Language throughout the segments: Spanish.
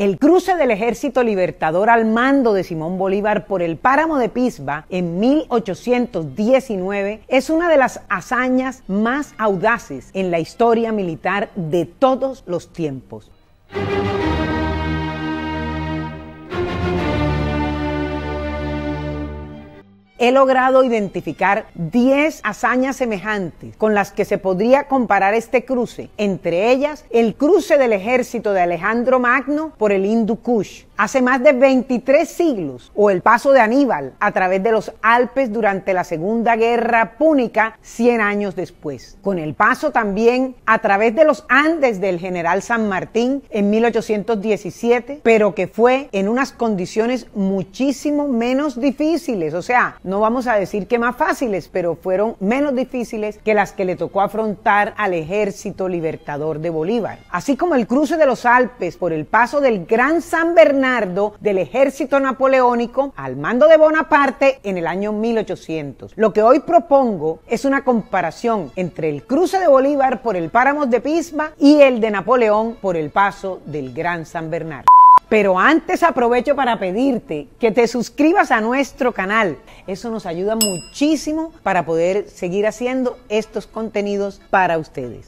El cruce del ejército libertador al mando de Simón Bolívar por el páramo de Pisba en 1819 es una de las hazañas más audaces en la historia militar de todos los tiempos. he logrado identificar 10 hazañas semejantes con las que se podría comparar este cruce, entre ellas el cruce del ejército de Alejandro Magno por el Hindu Kush, Hace más de 23 siglos, o el paso de Aníbal a través de los Alpes durante la Segunda Guerra Púnica, 100 años después. Con el paso también a través de los Andes del general San Martín en 1817, pero que fue en unas condiciones muchísimo menos difíciles. O sea, no vamos a decir que más fáciles, pero fueron menos difíciles que las que le tocó afrontar al ejército libertador de Bolívar. Así como el cruce de los Alpes por el paso del Gran San Bernardo, del ejército napoleónico al mando de Bonaparte en el año 1800. Lo que hoy propongo es una comparación entre el cruce de Bolívar por el páramo de Pisma y el de Napoleón por el paso del Gran San Bernardo. Pero antes aprovecho para pedirte que te suscribas a nuestro canal. Eso nos ayuda muchísimo para poder seguir haciendo estos contenidos para ustedes.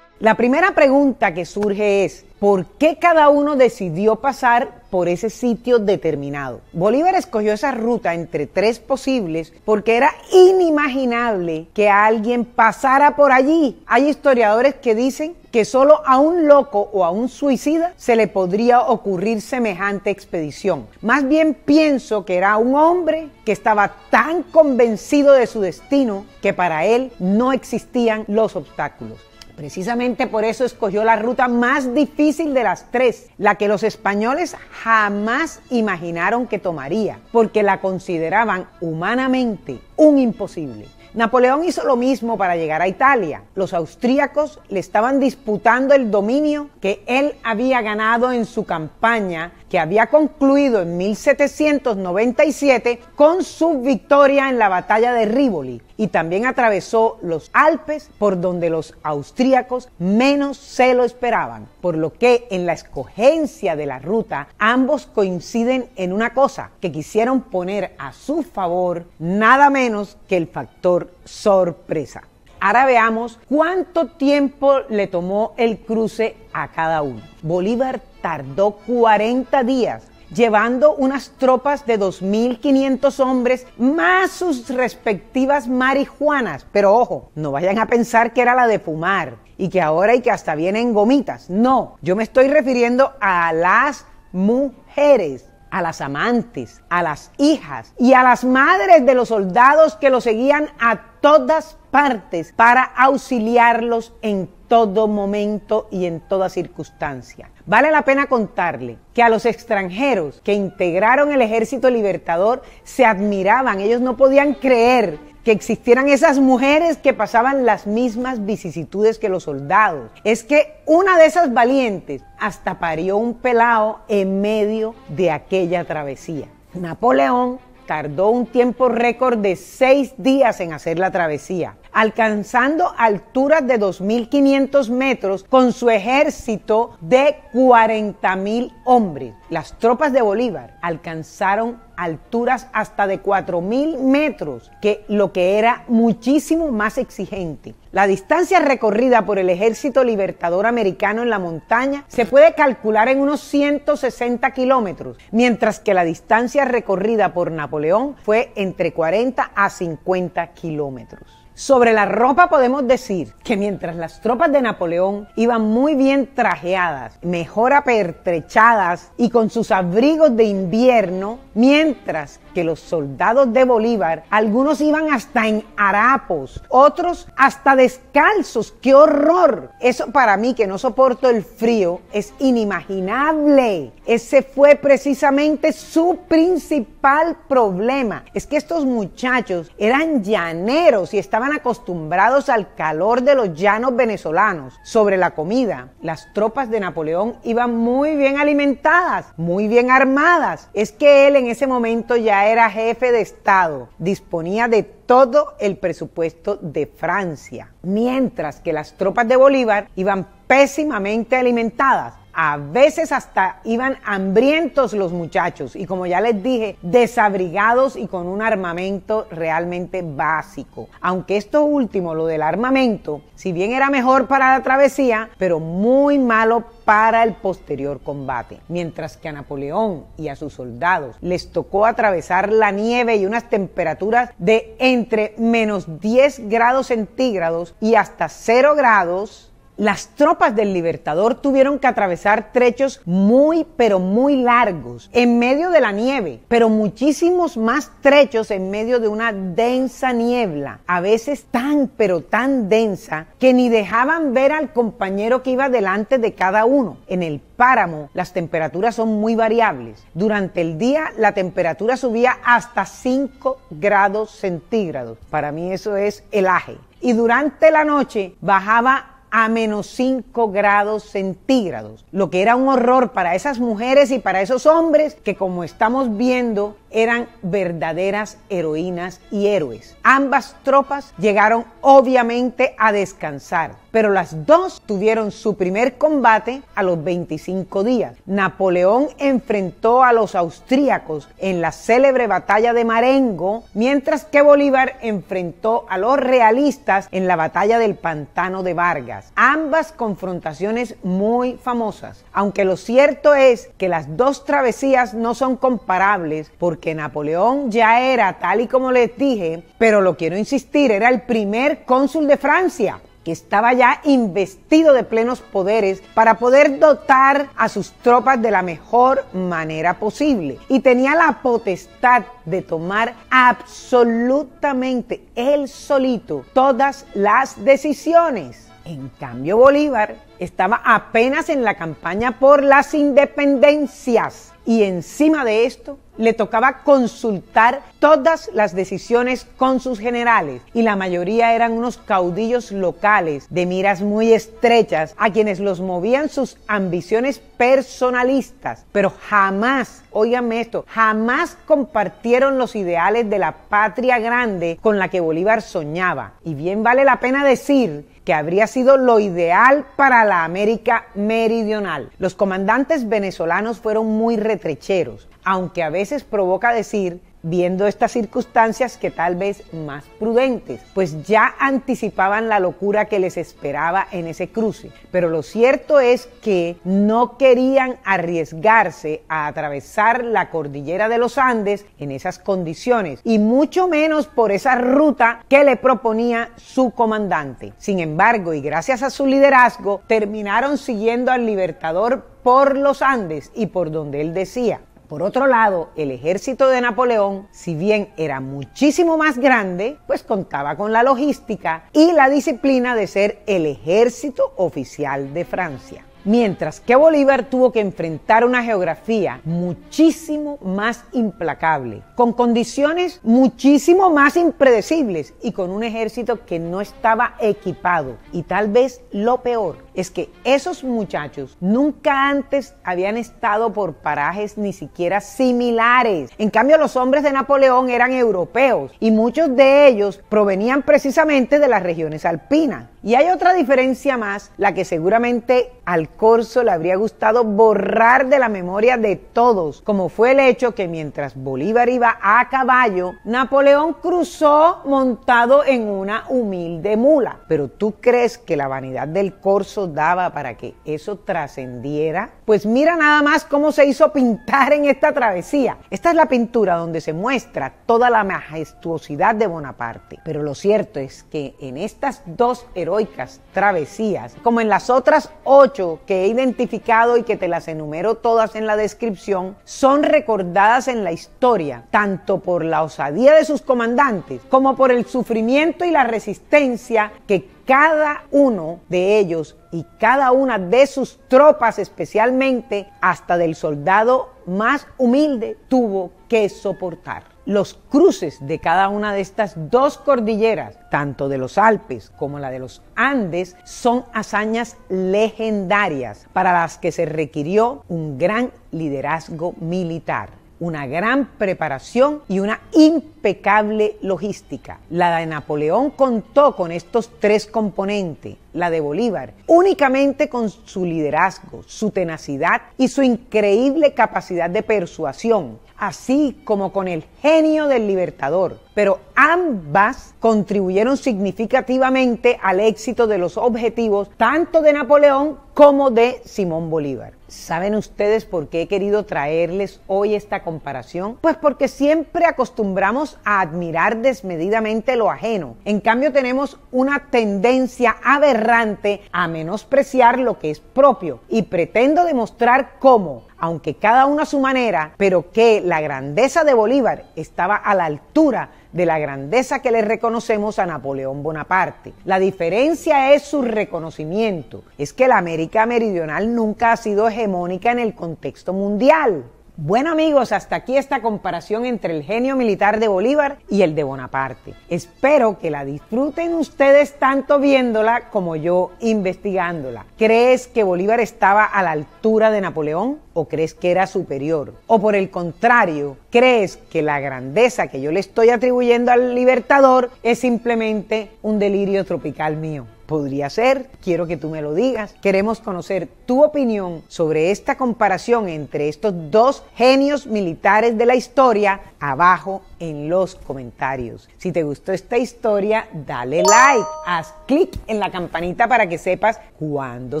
La primera pregunta que surge es, por qué cada uno decidió pasar por ese sitio determinado. Bolívar escogió esa ruta entre tres posibles porque era inimaginable que alguien pasara por allí. Hay historiadores que dicen que solo a un loco o a un suicida se le podría ocurrir semejante expedición. Más bien pienso que era un hombre que estaba tan convencido de su destino que para él no existían los obstáculos. Precisamente por eso escogió la ruta más difícil de las tres, la que los españoles jamás imaginaron que tomaría, porque la consideraban humanamente un imposible. Napoleón hizo lo mismo para llegar a Italia. Los austríacos le estaban disputando el dominio que él había ganado en su campaña, que había concluido en 1797 con su victoria en la batalla de Rivoli, y también atravesó los Alpes por donde los austríacos menos se lo esperaban, por lo que en la escogencia de la ruta ambos coinciden en una cosa, que quisieron poner a su favor nada menos que el factor sorpresa. Ahora veamos cuánto tiempo le tomó el cruce a cada uno. Bolívar tardó 40 días llevando unas tropas de 2.500 hombres más sus respectivas marihuanas. Pero ojo, no vayan a pensar que era la de fumar y que ahora y que hasta vienen gomitas. No, yo me estoy refiriendo a las mujeres a las amantes, a las hijas y a las madres de los soldados que los seguían a todas partes para auxiliarlos en todo momento y en toda circunstancia. Vale la pena contarle que a los extranjeros que integraron el ejército libertador se admiraban, ellos no podían creer que existieran esas mujeres que pasaban las mismas vicisitudes que los soldados. Es que una de esas valientes hasta parió un pelao en medio de aquella travesía. Napoleón tardó un tiempo récord de seis días en hacer la travesía alcanzando alturas de 2.500 metros con su ejército de 40.000 hombres. Las tropas de Bolívar alcanzaron alturas hasta de 4.000 metros, que lo que era muchísimo más exigente. La distancia recorrida por el ejército libertador americano en la montaña se puede calcular en unos 160 kilómetros, mientras que la distancia recorrida por Napoleón fue entre 40 a 50 kilómetros. Sobre la ropa podemos decir que mientras las tropas de Napoleón iban muy bien trajeadas, mejor apertrechadas y con sus abrigos de invierno, mientras los soldados de Bolívar, algunos iban hasta en harapos, otros hasta descalzos. ¡Qué horror! Eso para mí, que no soporto el frío, es inimaginable. Ese fue precisamente su principal problema. Es que estos muchachos eran llaneros y estaban acostumbrados al calor de los llanos venezolanos. Sobre la comida, las tropas de Napoleón iban muy bien alimentadas, muy bien armadas. Es que él en ese momento ya era jefe de Estado, disponía de todo el presupuesto de Francia, mientras que las tropas de Bolívar iban pésimamente alimentadas a veces hasta iban hambrientos los muchachos y como ya les dije, desabrigados y con un armamento realmente básico. Aunque esto último, lo del armamento, si bien era mejor para la travesía, pero muy malo para el posterior combate. Mientras que a Napoleón y a sus soldados les tocó atravesar la nieve y unas temperaturas de entre menos 10 grados centígrados y hasta 0 grados, las tropas del Libertador tuvieron que atravesar trechos muy, pero muy largos, en medio de la nieve, pero muchísimos más trechos en medio de una densa niebla, a veces tan, pero tan densa, que ni dejaban ver al compañero que iba delante de cada uno. En el páramo las temperaturas son muy variables. Durante el día la temperatura subía hasta 5 grados centígrados. Para mí eso es el aje. Y durante la noche bajaba a menos 5 grados centígrados, lo que era un horror para esas mujeres y para esos hombres que como estamos viendo eran verdaderas heroínas y héroes. Ambas tropas llegaron obviamente a descansar, pero las dos tuvieron su primer combate a los 25 días. Napoleón enfrentó a los austríacos en la célebre batalla de Marengo, mientras que Bolívar enfrentó a los realistas en la batalla del Pantano de Vargas. Ambas confrontaciones muy famosas, aunque lo cierto es que las dos travesías no son comparables porque que Napoleón ya era, tal y como les dije, pero lo quiero insistir, era el primer cónsul de Francia que estaba ya investido de plenos poderes para poder dotar a sus tropas de la mejor manera posible. Y tenía la potestad de tomar absolutamente él solito todas las decisiones. En cambio, Bolívar estaba apenas en la campaña por las independencias y encima de esto le tocaba consultar todas las decisiones con sus generales y la mayoría eran unos caudillos locales de miras muy estrechas a quienes los movían sus ambiciones personalistas, pero jamás, óigame esto, jamás compartieron los ideales de la patria grande con la que Bolívar soñaba. Y bien vale la pena decir que habría sido lo ideal para la América meridional. Los comandantes venezolanos fueron muy trecheros, aunque a veces provoca decir, viendo estas circunstancias, que tal vez más prudentes, pues ya anticipaban la locura que les esperaba en ese cruce. Pero lo cierto es que no querían arriesgarse a atravesar la cordillera de los Andes en esas condiciones, y mucho menos por esa ruta que le proponía su comandante. Sin embargo, y gracias a su liderazgo, terminaron siguiendo al libertador por los Andes y por donde él decía. Por otro lado, el ejército de Napoleón, si bien era muchísimo más grande, pues contaba con la logística y la disciplina de ser el ejército oficial de Francia. Mientras que Bolívar tuvo que enfrentar una geografía muchísimo más implacable, con condiciones muchísimo más impredecibles y con un ejército que no estaba equipado. Y tal vez lo peor es que esos muchachos nunca antes habían estado por parajes ni siquiera similares. En cambio, los hombres de Napoleón eran europeos y muchos de ellos provenían precisamente de las regiones alpinas. Y hay otra diferencia más, la que seguramente al corso le habría gustado borrar de la memoria de todos, como fue el hecho que mientras Bolívar iba a caballo, Napoleón cruzó montado en una humilde mula. Pero tú crees que la vanidad del corso daba para que eso trascendiera? Pues mira nada más cómo se hizo pintar en esta travesía. Esta es la pintura donde se muestra toda la majestuosidad de Bonaparte. Pero lo cierto es que en estas dos heroicas travesías, como en las otras ocho que he identificado y que te las enumero todas en la descripción, son recordadas en la historia, tanto por la osadía de sus comandantes como por el sufrimiento y la resistencia que cada uno de ellos y cada una de sus tropas especialmente, hasta del soldado más humilde, tuvo que soportar los cruces de cada una de estas dos cordilleras, tanto de los Alpes como la de los Andes, son hazañas legendarias para las que se requirió un gran liderazgo militar una gran preparación y una impecable logística. La de Napoleón contó con estos tres componentes, la de Bolívar, únicamente con su liderazgo, su tenacidad y su increíble capacidad de persuasión, así como con el genio del libertador. Pero ambas contribuyeron significativamente al éxito de los objetivos tanto de Napoleón como de Simón Bolívar. ¿Saben ustedes por qué he querido traerles hoy esta comparación? Pues porque siempre acostumbramos a admirar desmedidamente lo ajeno. En cambio tenemos una tendencia aberrante a menospreciar lo que es propio. Y pretendo demostrar cómo, aunque cada uno a su manera, pero que la grandeza de Bolívar estaba a la altura de la grandeza que le reconocemos a Napoleón Bonaparte. La diferencia es su reconocimiento. Es que la América Meridional nunca ha sido hegemónica en el contexto mundial. Bueno amigos, hasta aquí esta comparación entre el genio militar de Bolívar y el de Bonaparte. Espero que la disfruten ustedes tanto viéndola como yo investigándola. ¿Crees que Bolívar estaba a la altura de Napoleón o crees que era superior? O por el contrario, ¿crees que la grandeza que yo le estoy atribuyendo al libertador es simplemente un delirio tropical mío? Podría ser, quiero que tú me lo digas. Queremos conocer tu opinión sobre esta comparación entre estos dos genios militares de la historia abajo en los comentarios. Si te gustó esta historia, dale like, haz clic en la campanita para que sepas cuando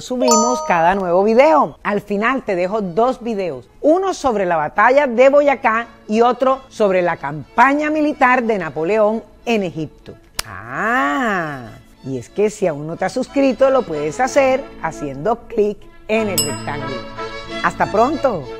subimos cada nuevo video. Al final te dejo dos videos, uno sobre la batalla de Boyacá y otro sobre la campaña militar de Napoleón en Egipto. Ah, y es que si aún no te has suscrito, lo puedes hacer haciendo clic en el rectángulo. ¡Hasta pronto!